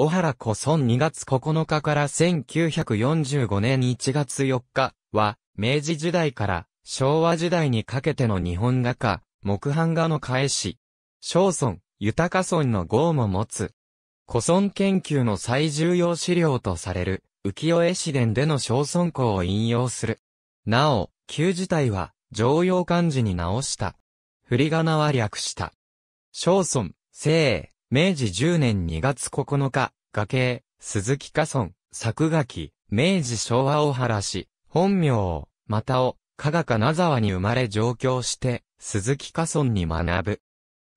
小原古村2月9日から1945年1月4日は、明治時代から昭和時代にかけての日本画家、木版画の返し、小村、豊村の号も持つ。古村研究の最重要資料とされる、浮世絵詩伝での小村校を引用する。なお、旧自体は、常用漢字に直した。振り仮名は略した。小村、生、明治10年2月9日、画家、鈴木家村、作画期、明治昭和大原し、本名、またを、加賀金沢に生まれ上京して、鈴木家村に学ぶ。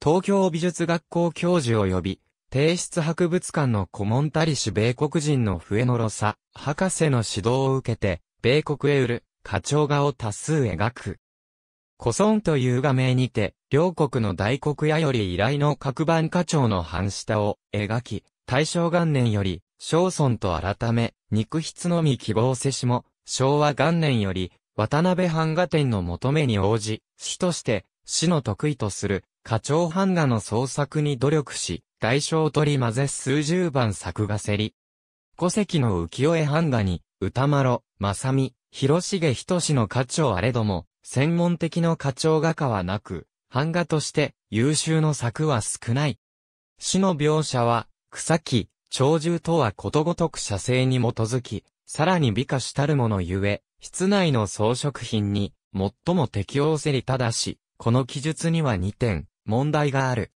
東京美術学校教授を呼び、帝室博物館の古文たりし米国人の笛のろさ、博士の指導を受けて、米国へ売る、課長画を多数描く。古村という画名にて、両国の大黒屋より依頼の各番課長の半下を描き、大正元年より、小村と改め、肉筆のみ希望せしも、昭和元年より、渡辺版画展の求めに応じ、主として、市の得意とする、課長版画の創作に努力し、代を取り混ぜ数十番作画せり。古籍の浮世絵版画に、歌丸、正美、広重仁の課長あれども、専門的の課長画家はなく、版画として優秀の作は少ない。死の描写は、草木、鳥獣とはことごとく写生に基づき、さらに美化したるものゆえ、室内の装飾品に、最も適応せりただし、この記述には2点、問題がある。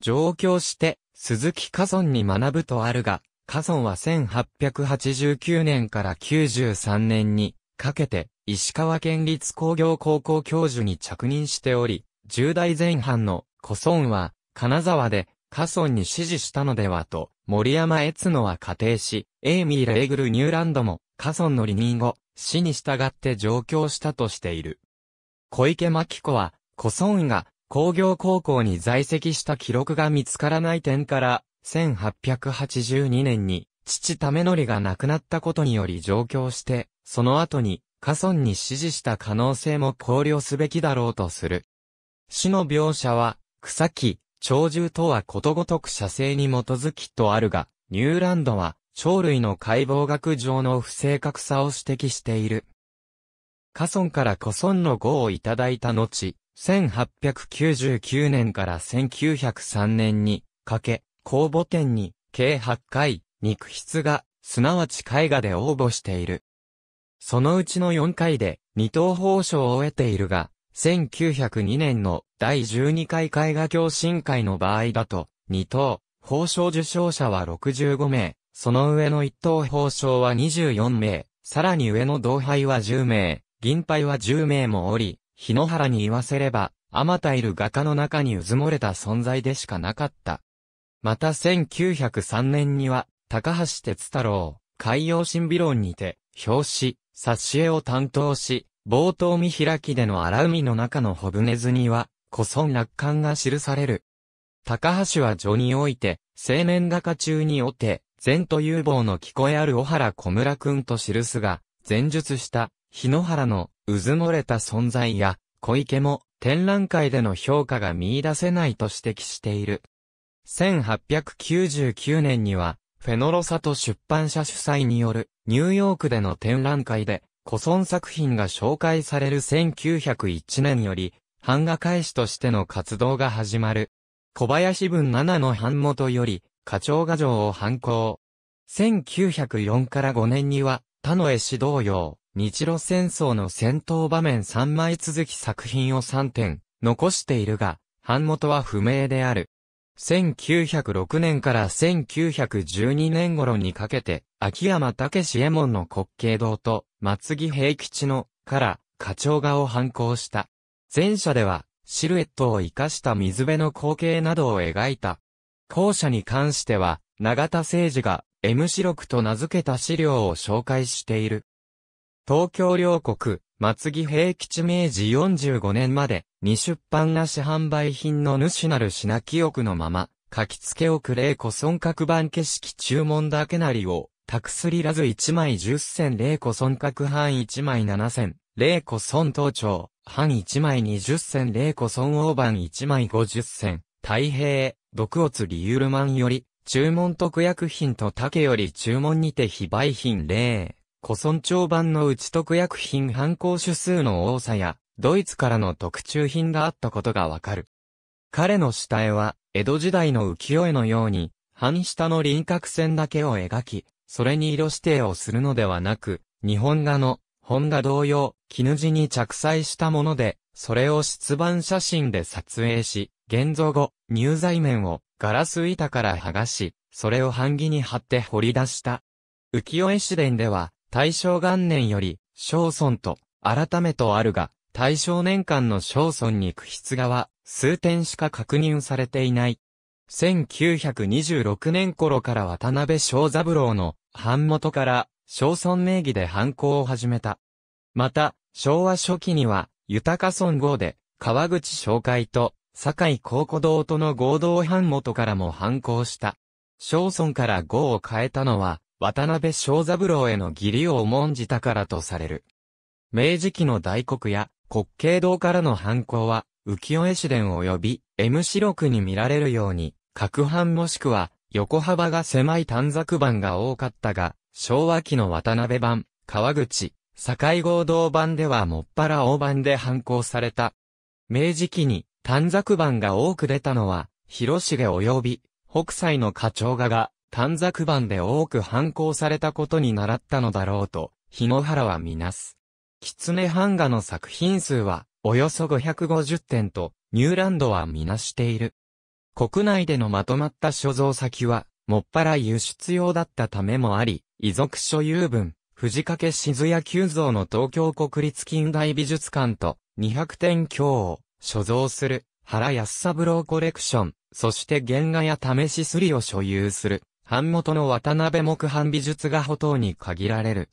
上京して、鈴木家尊に学ぶとあるが、家尊は1889年から93年に、かけて、石川県立工業高校教授に着任しており、10代前半の古孫は、金沢で、家孫に支持したのではと、森山悦野は仮定し、エイミー・レーグル・ニューランドも、家孫の離任後、死に従って上京したとしている。小池真紀子は、古孫が工業高校に在籍した記録が見つからない点から、1882年に、父為則が亡くなったことにより上京して、その後に、家孫に指示した可能性も考慮すべきだろうとする。死の描写は、草木、鳥獣とはことごとく写生に基づきとあるが、ニューランドは、鳥類の解剖学上の不正確さを指摘している。カソンからコソンの語をいただいた後、1899年から1903年にかけ、公募展に計8回、肉筆画、すなわち絵画で応募している。そのうちの4回で二等報章を得ているが、1902年の第12回絵画共振会の場合だと、2等、報奨受賞者は65名、その上の1等報奨は24名、さらに上の同輩は10名、銀杯は10名もおり、日野原に言わせれば、あまたいる画家の中にうずもれた存在でしかなかった。また1903年には、高橋哲太郎、海洋神秘論にて、表紙、冊子絵を担当し、冒頭見開きでの荒海の中のホブネズには、古村楽観が記される。高橋は序において、青年高中におて、前途有望の聞こえある小原小村くんと記すが、前述した、日野原の、うずもれた存在や、小池も、展覧会での評価が見出せないと指摘している。1899年には、フェノロサと出版社主催による、ニューヨークでの展覧会で、古村作品が紹介される1901年より、版画開始としての活動が始まる。小林文7の版元より、課長画像を版行。1904から5年には、他の絵師同様、日露戦争の戦闘場面3枚続き作品を3点、残しているが、版元は不明である。1906年から1912年頃にかけて、秋山武志右衛門の国慶堂と松木平吉のから課長画を反抗した。前者では、シルエットを活かした水辺の光景などを描いた。後者に関しては、永田誠二が M 四六と名付けた資料を紹介している。東京両国、松木平吉明治45年まで、未出版なし販売品の主なる品記憶のまま、書き付けくれ古損角版景色注文だけなりを、たくすりらず1枚10銭霊個損角半1枚7銭、霊個損頭聴、半1枚20銭霊個損大判1枚50銭、太平、毒乙リユルマンより、注文特約品と竹より注文にて非売品霊古損長版の内特約品犯行種数の多さや、ドイツからの特注品があったことがわかる。彼の下絵は、江戸時代の浮世絵のように、半下の輪郭線だけを描き、それに色指定をするのではなく、日本画の、本画同様、絹地に着彩したもので、それを出版写真で撮影し、現像後、入材面をガラス板から剥がし、それを版木に貼って掘り出した。浮世絵紙伝では、大正元年より、小村と、改めとあるが、大正年間の小村に区筆画は数点しか確認されていない。1926年頃から渡辺正三郎の版元から小村名義で犯行を始めた。また、昭和初期には豊村号で川口紹介と堺高古堂との合同版元からも犯行した。小村から号を変えたのは渡辺正三郎への義理を重んじたからとされる。明治期の大黒や国慶堂からの犯行は、浮世絵市伝及び M 四六に見られるように、各半もしくは横幅が狭い短冊版が多かったが、昭和期の渡辺版、川口、境合同版ではもっぱら大版で反抗された。明治期に短冊版が多く出たのは、広重及び北斎の課長画が短冊版で多く反抗されたことに習ったのだろうと、日野原はみなす。キツハ版画の作品数は、およそ550点と、ニューランドはみなしている。国内でのまとまった所蔵先は、もっぱら輸出用だったためもあり、遺族所有分、藤掛静谷急蔵の東京国立近代美術館と、200点強を所蔵する、原安三郎コレクション、そして原画や試しすりを所有する、版元の渡辺木版美術画補等に限られる。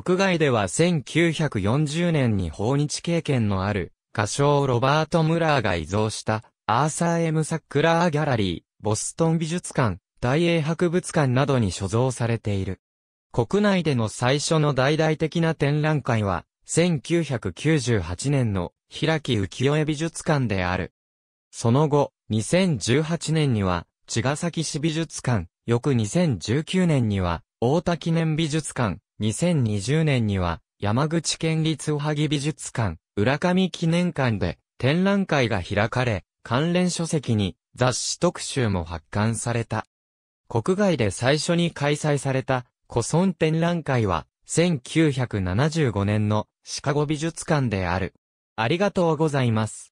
国外では1940年に訪日経験のある、歌唱ロバート・ムラーが移蔵したアーサー・エム・サックラー・ギャラリー、ボストン美術館、大英博物館などに所蔵されている。国内での最初の大々的な展覧会は、1998年の平木浮世絵美術館である。その後、2018年には、茅ヶ崎市美術館、翌2019年には、大田記念美術館、2020年には、山口県立おはぎ美術館、浦上記念館で展覧会が開かれ、関連書籍に雑誌特集も発刊された。国外で最初に開催された古村展覧会は、1975年のシカゴ美術館である。ありがとうございます。